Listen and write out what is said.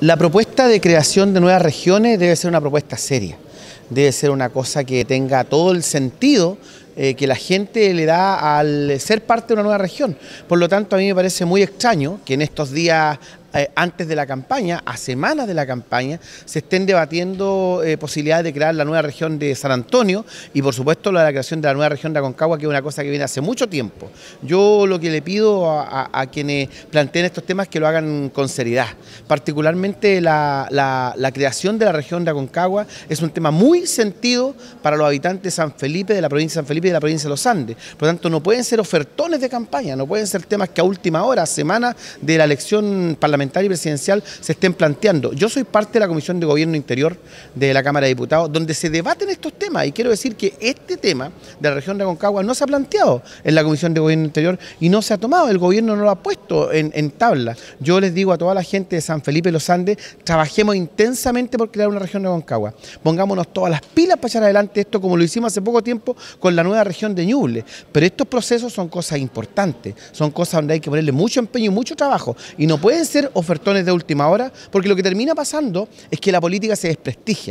La propuesta de creación de nuevas regiones debe ser una propuesta seria, debe ser una cosa que tenga todo el sentido eh, que la gente le da al ser parte de una nueva región. Por lo tanto, a mí me parece muy extraño que en estos días eh, antes de la campaña, a semanas de la campaña, se estén debatiendo eh, posibilidades de crear la nueva región de San Antonio y por supuesto la creación de la nueva región de Aconcagua, que es una cosa que viene hace mucho tiempo. Yo lo que le pido a, quienes planteen estos temas es que lo hagan con seriedad. Particularmente la, creación de la región de Aconcagua es un tema muy sentido para los habitantes de San Felipe, de la provincia de San Felipe y de la provincia de Los Andes. Por lo tanto, no pueden ser ofertones de campaña, no pueden ser temas que a última hora, semana de la elección parlamentaria, y presidencial se estén planteando. Yo soy parte de la Comisión de Gobierno Interior de la Cámara de Diputados, donde se debaten estos temas. Y quiero decir que este tema de la región de Aconcagua no se ha planteado en la Comisión de Gobierno Interior y no se ha tomado. El gobierno no lo ha puesto en, en tabla. Yo les digo a toda la gente de San Felipe los Andes, trabajemos intensamente por crear una región de Aconcagua. Pongámonos todas las pilas para echar adelante esto, como lo hicimos hace poco tiempo con la nueva región de Ñuble. Pero estos procesos son cosas importantes, son cosas donde hay que ponerle mucho empeño y mucho trabajo. Y no pueden ser ofertones de última hora, porque lo que termina pasando es que la política se desprestigia.